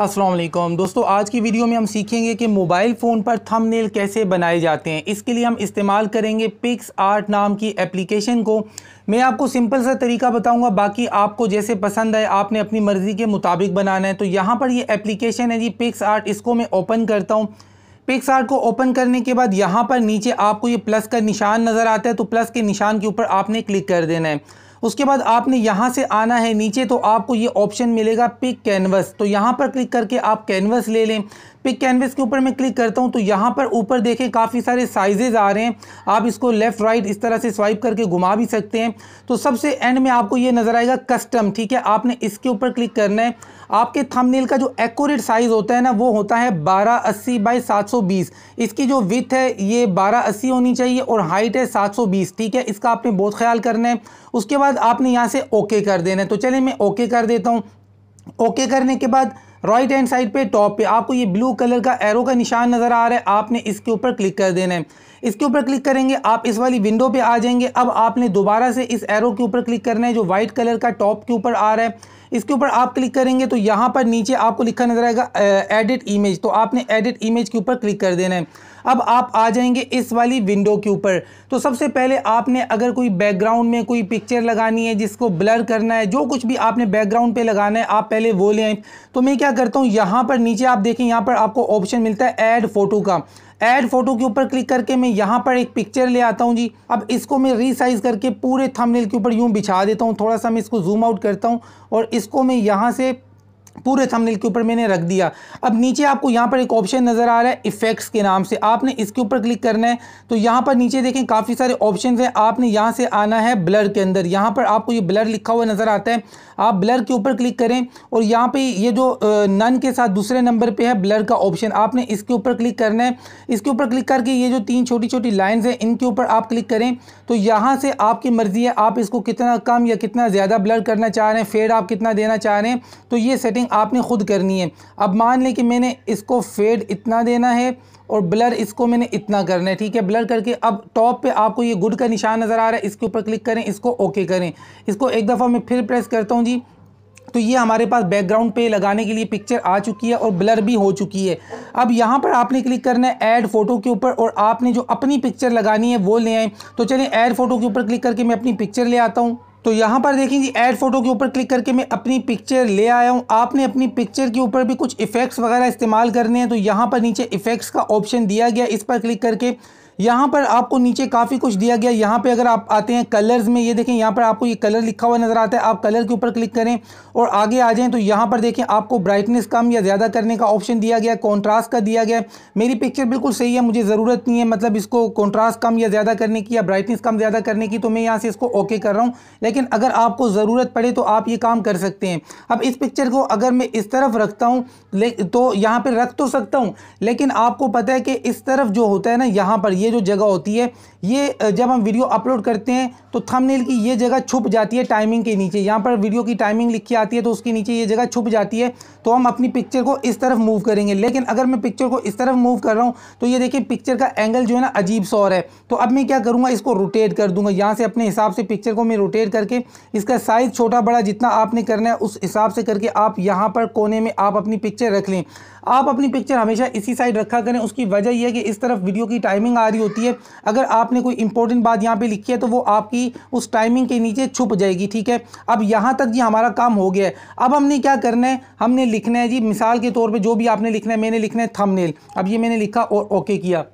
असलम दोस्तों आज की वीडियो में हम सीखेंगे कि मोबाइल फ़ोन पर थंबनेल कैसे बनाए जाते हैं इसके लिए हम इस्तेमाल करेंगे पिक्स आर्ट नाम की एप्लीकेशन को मैं आपको सिंपल सा तरीका बताऊंगा बाकी आपको जैसे पसंद आए आपने अपनी मर्ज़ी के मुताबिक बनाना है तो यहाँ पर ये एप्लीकेशन है जी पिक्स आर्ट इसको मैं ओपन करता हूँ पिक्स आर्ट को ओपन करने के बाद यहाँ पर नीचे आपको ये प्लस का निशान नज़र आता है तो प्लस के निशान के ऊपर आपने क्लिक कर देना है उसके बाद आपने यहाँ से आना है नीचे तो आपको ये ऑप्शन मिलेगा पिक कैनवस तो यहाँ पर क्लिक करके आप कैनवस ले लें पिक कैनवस के ऊपर मैं क्लिक करता हूँ तो यहाँ पर ऊपर देखें काफ़ी सारे साइजेज़ आ रहे हैं आप इसको लेफ़्ट राइट इस तरह से स्वाइप करके घुमा भी सकते हैं तो सबसे एंड में आपको ये नज़र आएगा कस्टम ठीक है आपने इसके ऊपर क्लिक करना है आपके थंबनेल का जो एक्यूरेट साइज़ होता है ना वो होता है बारह अस्सी बाई सात सौ बीस इसकी जो विथ है ये बारह अस्सी होनी चाहिए और हाइट है सात सौ बीस ठीक है इसका आपने बहुत ख्याल करना है उसके बाद आपने यहाँ से ओके कर देना है तो चलिए मैं ओके कर देता हूँ ओके करने के बाद राइट हैंड साइड पे टॉप पे आपको ये ब्लू कलर का एरो का निशान नज़र आ रहा है आपने इसके ऊपर क्लिक कर देना है इसके ऊपर क्लिक करेंगे आप इस वाली विंडो पे आ जाएंगे अब आपने दोबारा से इस एरो के ऊपर क्लिक करना है जो वाइट कलर का टॉप के ऊपर आ रहा है इसके ऊपर आप क्लिक करेंगे तो यहाँ पर नीचे आपको लिखा नजर आएगा एडिट इमेज तो आपने एडिट इमेज के ऊपर क्लिक कर देना है अब आप आ जाएंगे इस वाली विंडो के ऊपर तो सबसे पहले आपने अगर कोई बैकग्राउंड में कोई पिक्चर लगानी है जिसको ब्लर करना है जो कुछ भी आपने बैकग्राउंड पे लगाना है आप पहले वो ले आए तो मैं क्या करता हूँ यहाँ पर नीचे आप देखें यहाँ पर आपको ऑप्शन मिलता है ऐड फोटो का ऐड फोटो के ऊपर क्लिक करके मैं यहाँ पर एक पिक्चर ले आता हूँ जी अब इसको मैं रीसाइज करके पूरे थंबनेल के ऊपर यूँ बिछा देता हूँ थोड़ा सा मैं इसको जूम आउट करता हूँ और इसको मैं यहाँ से पूरे थंबनेल के ऊपर मैंने रख दिया अब नीचे आपको यहाँ पर एक ऑप्शन नज़र आ रहा है इफ़ेक्ट्स के नाम से आपने इसके ऊपर क्लिक करना है तो यहाँ पर नीचे देखें काफ़ी सारे ऑप्शन हैं आपने यहाँ से आना है ब्लर के अंदर यहाँ पर आपको ये ब्लर लिखा हुआ नज़र आता है आप ब्लर के ऊपर क्लिक करें और यहाँ पर ये जो नन के साथ दूसरे नंबर पर है ब्लर का ऑप्शन आपने इसके ऊपर क्लिक करना है इसके ऊपर क्लिक करके ये जो तीन छोटी छोटी लाइन्स हैं इनके ऊपर आप क्लिक करें तो यहाँ से आपकी मर्ज़ी है आप इसको कितना कम या कितना ज़्यादा ब्लर करना चाह रहे हैं फेड आप कितना देना चाह रहे हैं तो ये सेटिंग सेटिंग आपने ख़ुद करनी है अब मान लें कि मैंने इसको फेड इतना देना है और ब्लर इसको मैंने इतना करना है ठीक है ब्लर करके अब टॉप पे आपको ये गुड का निशान नज़र आ रहा है इसके ऊपर क्लिक करें इसको ओके करें इसको एक दफ़ा मैं फिर प्रेस करता हूँ जी तो ये हमारे पास बैकग्राउंड पे लगाने के लिए पिक्चर आ चुकी है और ब्लर भी हो चुकी है अब यहाँ पर आपने क्लिक करना है ऐड फोटो के ऊपर और आपने जो अपनी पिक्चर लगानी है वो ले आए तो चलिए ऐड फोटो के ऊपर क्लिक करके मैं अपनी पिक्चर ले आता हूँ तो यहाँ पर देखें जी ऐड फोटो के ऊपर क्लिक करके मैं अपनी पिक्चर ले आया हूँ आपने अपनी पिक्चर के ऊपर भी कुछ इफेक्ट्स वगैरह इस्तेमाल करने हैं तो यहाँ पर नीचे इफेक्ट्स का ऑप्शन दिया गया इस पर क्लिक करके यहाँ पर आपको नीचे काफ़ी कुछ दिया गया यहाँ पे अगर आप आते हैं कलर्स में ये देखें यहाँ पर आपको ये कलर लिखा हुआ नज़र आता है आप कलर के ऊपर क्लिक करें और आगे आ जाएं तो यहाँ पर देखें आपको ब्राइटनेस कम या ज़्यादा करने का ऑप्शन दिया गया कॉन्ट्रास्ट का दिया गया मेरी पिक्चर बिल्कुल सही है मुझे ज़रूरत नहीं है मतलब इसको कॉन्ट्रास्ट कम या ज़्यादा करने की या ब्राइटनेस कम ज़्यादा करने की तो मैं यहाँ से इसको ओके कर रहा हूँ लेकिन अगर आपको ज़रूरत पड़े तो आप ये काम कर सकते हैं अब इस पिक्चर को अगर मैं इस तरफ रखता हूँ तो यहाँ पर रख तो सकता हूँ लेकिन आपको पता है कि इस तरफ जो होता है ना यहाँ पर ये जो जगह होती है ये जब हम वीडियो अपलोड करते हैं तो थंबनेल की ये जगह छुप जाती है टाइमिंग के नीचे यहाँ पर वीडियो की टाइमिंग लिखी आती है तो उसके नीचे ये जगह छुप जाती है तो हम अपनी पिक्चर को इस तरफ मूव करेंगे लेकिन अगर मैं पिक्चर को इस तरफ मूव कर रहा हूँ तो ये देखिए पिक्चर का एंगल जो है ना अजीब सा और है तो अब मैं क्या करूँगा इसको रोटेट कर दूँगा यहाँ से अपने हिसाब से पिक्चर को मैं रोटेट करके इसका साइज़ छोटा बड़ा जितना आपने करना है उस हिसाब से करके आप यहाँ पर कोने में आप अपनी पिक्चर रख लें आप अपनी पिक्चर हमेशा इसी साइड रखा करें उसकी वजह यह है कि इस तरफ वीडियो की टाइमिंग आ जानकारी होती है अगर आपने कोई इंपॉर्टेंट बात यहाँ पे लिखी है तो वो आपकी उस टाइमिंग के नीचे छुप जाएगी ठीक है अब यहाँ तक जी हमारा काम हो गया है अब हमने क्या करना है हमने लिखना है जी मिसाल के तौर पर जो भी आपने लिखना है मैंने लिखना है थमनेल अब ये मैंने लिखा और ओके किया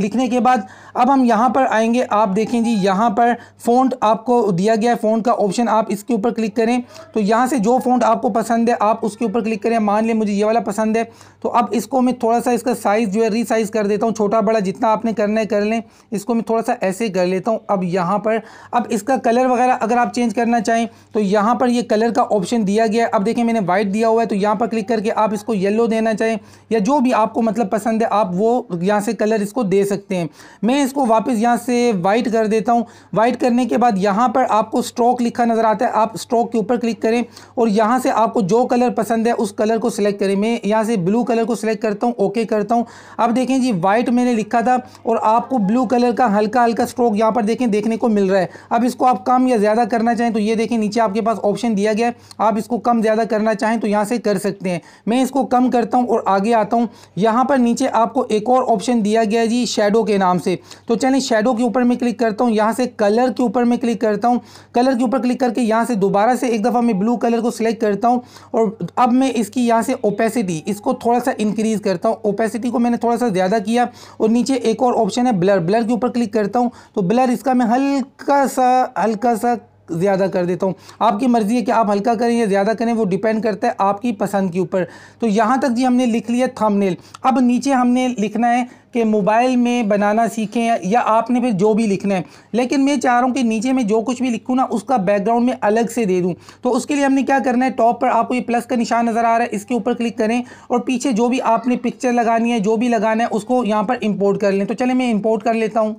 लिखने के बाद अब हम यहाँ पर आएंगे आप देखें जी यहाँ पर फ़ॉन्ट आपको दिया गया है फ़ॉन्ट का ऑप्शन आप इसके ऊपर क्लिक करें तो यहाँ से जो फ़ॉन्ट आपको पसंद है आप उसके ऊपर क्लिक करें मान लें मुझे ये वाला पसंद है तो अब इसको मैं थोड़ा सा इसका साइज़ जो है रीसाइज़ कर देता हूँ छोटा बड़ा जितना आपने करना है कर लें इसको मैं थोड़ा सा ऐसे कर लेता हूँ अब यहाँ पर अब इसका कलर वगैरह अगर आप चेंज करना चाहें तो यहाँ पर ये कलर का ऑप्शन दिया गया है अब देखें मैंने वाइट दिया हुआ है तो यहाँ पर क्लिक करके आप इसको येलो देना चाहें या जो भी आपको मतलब पसंद है आप वो यहाँ से कलर इसको दे सकते हैं मैं इसको वापस यहाँ से वाइट कर देता हूँ वाइट करने के बाद यहाँ पर आपको स्ट्रोक लिखा नज़र आता है आप स्ट्रोक के ऊपर क्लिक करें और यहाँ से आपको जो कलर पसंद है उस कलर को सिलेक्ट करें मैं यहाँ से ब्लू कलर को सिलेक्ट करता हूँ ओके करता हूँ अब देखें जी वाइट मैंने लिखा था और आपको ब्लू कलर का हल्का हल्का स्ट्रोक यहाँ पर देखें देखने को मिल रहा है अब इसको आप कम या ज़्यादा करना चाहें तो ये देखें नीचे आपके पास ऑप्शन दिया गया है आप इसको कम ज़्यादा करना चाहें तो यहाँ से कर सकते हैं मैं इसको कम करता हूँ और आगे आता हूँ यहाँ पर नीचे आपको एक और ऑप्शन दिया गया जी शेडो के नाम से तो चलें शेडो के ऊपर मैं क्लिक करता हूँ यहाँ से कलर के ऊपर मैं क्लिक करता हूँ कलर के ऊपर क्लिक करके यहाँ से दोबारा से एक दफ़ा मैं ब्लू कलर को सिलेक्ट करता हूँ और अब मैं इसकी यहाँ से ओपेसिटी इसको थोड़ा सा इंक्रीज़ करता हूँ ओपेसिटी को मैंने थोड़ा सा ज़्यादा किया और नीचे एक और ऑप्शन है ब्लर ब्लर के ऊपर क्लिक करता हूँ तो ब्लर इसका मैं हल्का सा हल्का सा ज़्यादा कर देता हूँ आपकी मर्ज़ी है कि आप हल्का करें या ज़्यादा करें वो डिपेंड करता है आपकी पसंद के ऊपर तो यहाँ तक जी हमने लिख लिया थंबनेल अब नीचे हमने लिखना है कि मोबाइल में बनाना सीखें या आपने फिर जो भी लिखना है लेकिन मैं चाह रहा हूँ कि नीचे में जो कुछ भी लिखूँ ना उसका बैकग्राउंड में अलग से दे दूँ तो उसके लिए हमने क्या करना है टॉप पर आपको ये प्लस का निशान नज़र आ रहा है इसके ऊपर क्लिक करें और पीछे जो भी आपने पिक्चर लगानी है जो भी लगाना है उसको यहाँ पर इम्पोर्ट कर लें तो चले मैं इम्पोर्ट कर लेता हूँ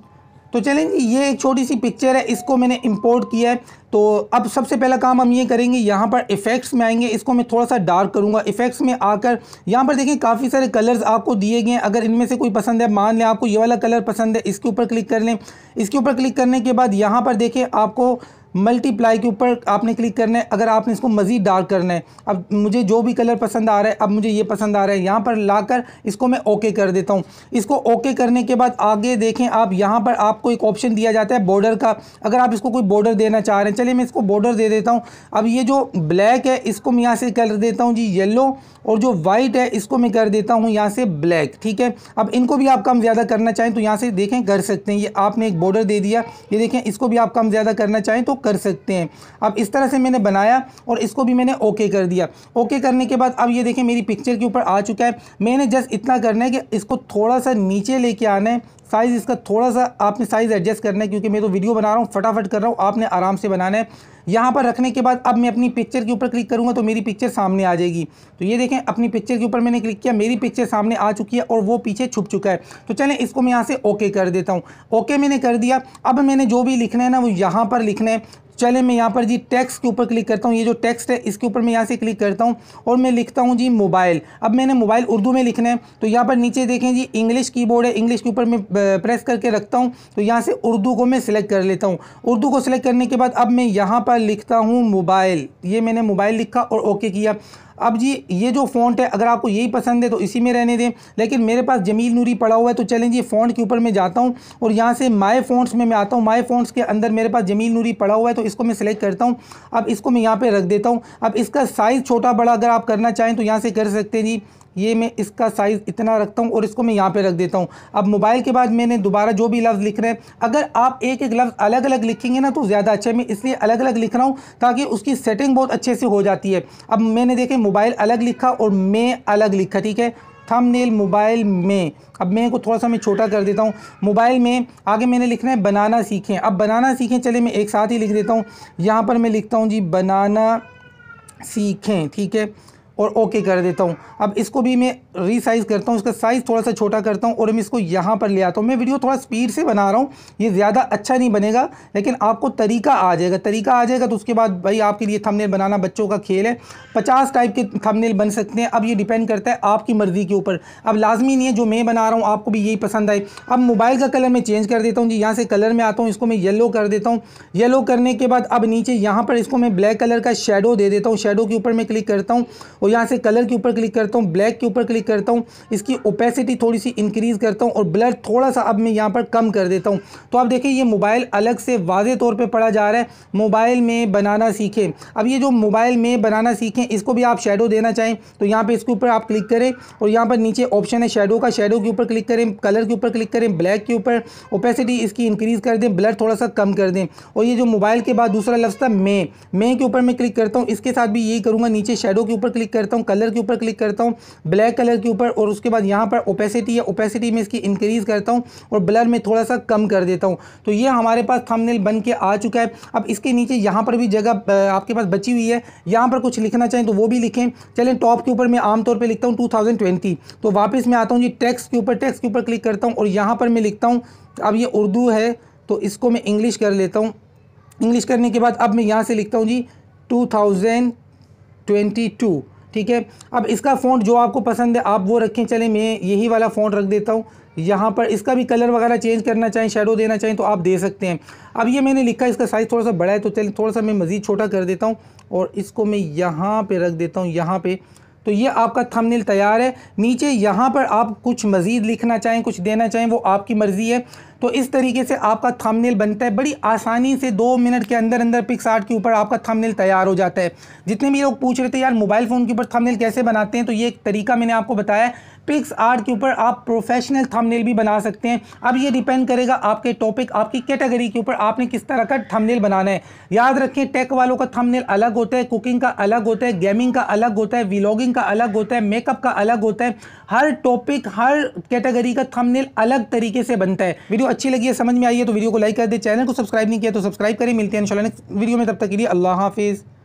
तो चलेंगे ये एक छोटी सी पिक्चर है इसको मैंने इंपोर्ट किया है तो अब सबसे पहला काम हम ये करेंगे यहाँ पर इफ़ेक्ट्स में आएंगे इसको मैं थोड़ा सा डार्क करूँगा इफ़ेक्ट्स में आकर यहाँ पर देखें काफ़ी सारे कलर्स आपको दिए गए हैं अगर इनमें से कोई पसंद है मान लें आपको ये वाला कलर पसंद है इसके ऊपर क्लिक कर लें इसके ऊपर क्लिक करने के बाद यहाँ पर देखें आपको मल्टीप्लाई के ऊपर आपने क्लिक करना है अगर आपने इसको मज़ीद डार्क करना है अब मुझे जो भी कलर पसंद आ रहा है अब मुझे ये पसंद आ रहा है यहाँ पर लाकर इसको मैं ओके कर देता हूँ इसको ओके करने के बाद आगे देखें आप यहाँ पर आपको एक ऑप्शन दिया जाता है बॉर्डर का अगर आप इसको कोई बॉर्डर देना चाह रहे हैं चलिए मैं इसको बॉर्डर दे देता हूँ अब ये जो ब्लैक है इसको मैं यहाँ से कर देता हूँ जी येल्लो और जो वाइट है इसको मैं कर देता हूँ यहाँ से ब्लैक ठीक है अब इनको भी आप कम ज़्यादा करना चाहें तो यहाँ से देखें कर सकते हैं ये आपने एक बॉर्डर दे दिया ये देखें इसको भी आप कम ज़्यादा करना चाहें तो कर सकते हैं अब इस तरह से मैंने बनाया और इसको भी मैंने ओके कर दिया ओके करने के बाद अब ये देखें मेरी पिक्चर के ऊपर आ चुका है मैंने जस्ट इतना करना है कि इसको थोड़ा सा नीचे लेके आना है साइज़ इसका थोड़ा सा आपने साइज़ एडजस्ट करना है क्योंकि मैं तो वीडियो बना रहा हूँ फटाफट कर रहा हूँ आपने आराम से बनाना है यहाँ पर रखने के बाद अब मैं अपनी पिक्चर के ऊपर क्लिक करूँगा तो मेरी पिक्चर सामने आ जाएगी तो ये देखें अपनी पिक्चर के ऊपर मैंने क्लिक किया मेरी पिक्चर सामने आ चुकी है और वो पीछे छुप चुका है तो चलें इसको मैं यहाँ से ओके कर देता हूँ ओके मैंने कर दिया अब मैंने जो भी लिखना है ना वो यहाँ पर लिखना है चले मैं यहाँ पर जी टैक्स के ऊपर क्लिक करता हूँ ये जो टेक्स्ट है इसके ऊपर मैं यहाँ से क्लिक करता हूँ और मैं लिखता हूँ जी मोबाइल अब मैंने मोबाइल उर्दू में लिखना है तो यहाँ पर नीचे देखें जी इंग्लिश कीबोर्ड है इंग्लिश के ऊपर मैं प्रेस करके रखता हूँ तो यहाँ से उर्दू को मैं सिलेक्ट कर लेता हूँ उर्दू को सिलेक्ट करने के बाद अब मैं यहाँ पर लिखता हूँ मोबाइल ये मैंने मोबाइल लिखा और ओके किया अब जी ये जो फ़ॉन्ट है अगर आपको यही पसंद है तो इसी में रहने दें लेकिन मेरे पास जमील नूरी पड़ा हुआ है तो चलें जी फ़ॉन्ट के ऊपर मैं जाता हूँ और यहाँ से माए फ़ॉन्ट्स में मैं आता हूँ माई फ़ॉन्ट्स के अंदर मेरे पास जमील नूरी पड़ा हुआ है तो इसको मैं सिलेक्ट करता हूँ अब इसको मैं यहाँ पर रख देता हूँ अब इसका साइज़ छोटा बड़ा अगर आप करना चाहें तो यहाँ से कर सकते हैं जी ये मैं इसका साइज़ इतना रखता हूँ और इसको मैं यहाँ पे रख देता हूँ अब मोबाइल के बाद मैंने दोबारा जो भी लफ्ज़ लिख रहे हैं अगर आप एक एक लफ्ज़ अलग अलग लिखेंगे ना तो ज़्यादा अच्छा है मैं इसलिए अलग अलग लिख रहा हूँ ताकि उसकी सेटिंग बहुत अच्छे से हो जाती है अब मैंने देखे मोबाइल अलग लिखा और मैं अलग लिखा ठीक है थम मोबाइल में अब मैं को थोड़ा सा मैं छोटा कर देता हूँ मोबाइल में आगे मैंने लिखना है बनाना सीखें अब बनाना सीखें चले मैं एक साथ ही लिख देता हूँ यहाँ पर मैं लिखता हूँ जी बनाना सीखें ठीक है और ओके कर देता हूँ अब इसको भी मैं रीसाइज़ करता हूँ इसका साइज़ थोड़ा सा छोटा करता हूँ और मैं इसको यहाँ पर ले आता हूँ मैं वीडियो थोड़ा स्पीड से बना रहा हूँ ये ज़्यादा अच्छा नहीं बनेगा लेकिन आपको तरीका आ जाएगा तरीका आ जाएगा तो उसके बाद भाई आपके लिए थमनेल बनाना बच्चों का खेल है पचास टाइप के थमनेल बन सकते हैं अब ये डिपेंड करता है आपकी मर्ज़ी के ऊपर अब लाजमी नहीं है जो मैं बना रहा हूँ आपको भी यही पसंद आए अब मोबाइल का कलर मैं चेंज कर देता हूँ जी यहाँ से कलर में आता हूँ इसको मैं येलो कर देता हूँ येलो करने के बाद अब नीचे यहाँ पर इसको मैं ब्लैक कलर का शेडो दे देता हूँ शेडो के ऊपर मैं क्लिक करता हूँ और यहाँ से कलर के ऊपर क्लिक करता हूँ ब्लैक के ऊपर क्लिक करता हूँ इसकी ओपेसिटी थोड़ी सी इंक्रीज़ करता हूँ और ब्लर थोड़ा सा अब मैं यहाँ पर कम कर देता हूँ तो आप देखिए ये मोबाइल अलग से वाजे तौर पर पढ़ा जा रहा है मोबाइल में बनाना सीखें अब ये जो मोबाइल में बनाना सीखें इसको भी आप शेडो देना चाहें तो यहाँ पर इसके ऊपर आप क्लिक करें और यहाँ पर नीचे ऑप्शन है शेडो का शेडो के ऊपर क्लिक करें कलर के ऊपर क्लिक करें ब्लैक के ऊपर ओपेसिटी इसकी इंक्रीज़ कर दें ब्लर थोड़ा सा कम कर दें और ये जो मोबाइल के बाद दूसरा लफ्ज़ था मे मे के ऊपर मैं क्लिक करता हूँ इसके साथ भी यही करूँगा नीचे शेडो के ऊपर क्लिक करता हूँ कलर के ऊपर क्लिक करता हूँ ब्लैक कलर के ऊपर और उसके बाद यहाँ पर ओपेसिटी या ओपेसिटी में इसकी इंक्रीज़ करता हूँ और ब्लर में थोड़ा सा कम कर देता हूँ तो ये हमारे पास थमनेल बन के आ चुका है अब इसके नीचे यहाँ पर भी जगह आपके पास बची हुई है यहाँ पर कुछ लिखना चाहें तो वो भी लिखें चलें टॉप के ऊपर मैं आमतौर पर लिखता हूँ टू तो वापस मैं आता हूँ जी टैक्स के ऊपर टैक्स के ऊपर क्लिक करता हूँ और यहाँ पर मैं लिखता हूँ अब ये उर्दू है तो इसको मैं इंग्लिश कर लेता हूँ इंग्लिश करने के बाद अब मैं यहाँ से लिखता हूँ जी 2022 ठीक है अब इसका फ़ॉन्ट जो आपको पसंद है आप वो रखें चले मैं यही वाला फ़ॉन्ट रख देता हूँ यहाँ पर इसका भी कलर वगैरह चेंज करना चाहें शेडो देना चाहें तो आप दे सकते हैं अब ये मैंने लिखा इसका साइज़ थोड़ा सा बड़ा है तो चलिए थोड़ा सा मैं मज़ीद छोटा कर देता हूँ और इसको मैं यहाँ पर रख देता हूँ यहाँ पर तो ये आपका थंबनेल तैयार है नीचे यहाँ पर आप कुछ मज़ीद लिखना चाहें कुछ देना चाहें वो आपकी मर्ज़ी है तो इस तरीके से आपका थंबनेल बनता है बड़ी आसानी से दो मिनट के अंदर अंदर पिक्स आर्ट के ऊपर आपका थंबनेल तैयार हो जाता है जितने भी लोग पूछ रहे थे यार मोबाइल फ़ोन के ऊपर थंबनेल कैसे बनाते हैं तो ये एक तरीका मैंने आपको बताया पिक्स आर्ट के ऊपर आप प्रोफेशनल थंबनेल भी बना सकते हैं अब ये डिपेंड करेगा आपके टॉपिक आपकी कैटेगरी के ऊपर आपने किस तरह का थंबनेल बनाना है याद रखें टेक वालों का थंबनेल अलग होता है कुकिंग का अलग होता है गेमिंग का अलग होता है व्लॉगिंग का अलग होता है मेकअप का अलग होता है हर टॉपिक हर कैटेगरी का थंबनेल अलग तरीके से बनता है वीडियो अच्छी लगी है समझ में आई है तो वीडियो को लाइक कर दे चैनल को सब्सक्राइब नहीं किया तो सब्सक्राइब करें मिलते हैं इंशाल्लाह नेक्स्ट वीडियो में तब तक के लिए अल्लाह हाफिज़